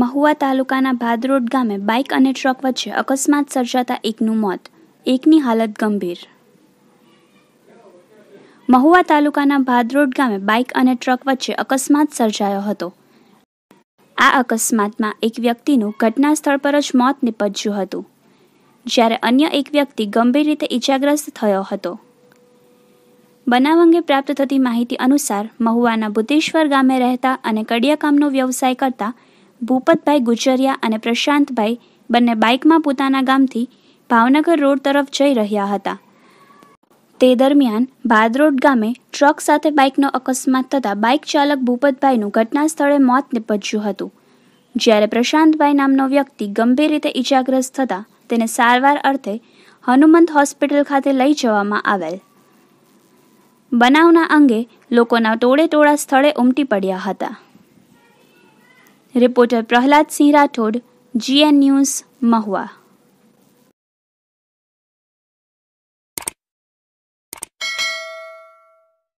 મહુવા તાલુકાના ભાદરોડ ગામે બાઇક અને ટ્રક વચ્ચે અકસ્માત સર્જાતા એકનું મોત એકની હાલત ગંભીર મહુવા તાલુકાના ભાદરોડ ગામે બાઇક અને ટ્રક વચ્ચે અકસ્માત સર્જાયો હતો આ અકસ્માતમાં એક વ્યક્તિનું ઘટના સ્થળ પર જ મોત નિપજ્યું હતું જ્યારે અન્ય એક વ્યક્તિ ગંભીર રીતે ઈજાગ્રસ્ત થયો હતો બનાવ અંગે પ્રાપ્ત થતી માહિતી અનુસાર મહુવાના બુદ્ધેશ્વર ગામે રહેતા અને કડિયાકામનો વ્યવસાય કરતા ભૂપતભાઈ ગુજરિયા અને પ્રશાંતભાઈ બંને બાઇકમાં પોતાના ગામથી ભાવનગર રોડ તરફ જઈ રહ્યા હતા તે દરમિયાન ભાદરોડ ગામે ટ્રક સાથે બાઇકનો અકસ્માત થતાં બાઇક ચાલક ભૂપતભાઈનું ઘટના સ્થળે મોત નિપજ્યું હતું જ્યારે પ્રશાંતભાઈ નામનો વ્યક્તિ ગંભીર રીતે ઇજાગ્રસ્ત થતાં તેને સારવાર અર્થે હનુમંત હોસ્પિટલ ખાતે લઈ જવામાં આવેલ બનાવના અંગે લોકોના ટોળે ટોળા સ્થળે ઉમટી પડ્યા હતા reporter Prahladsinh Rathod GN news Mahuva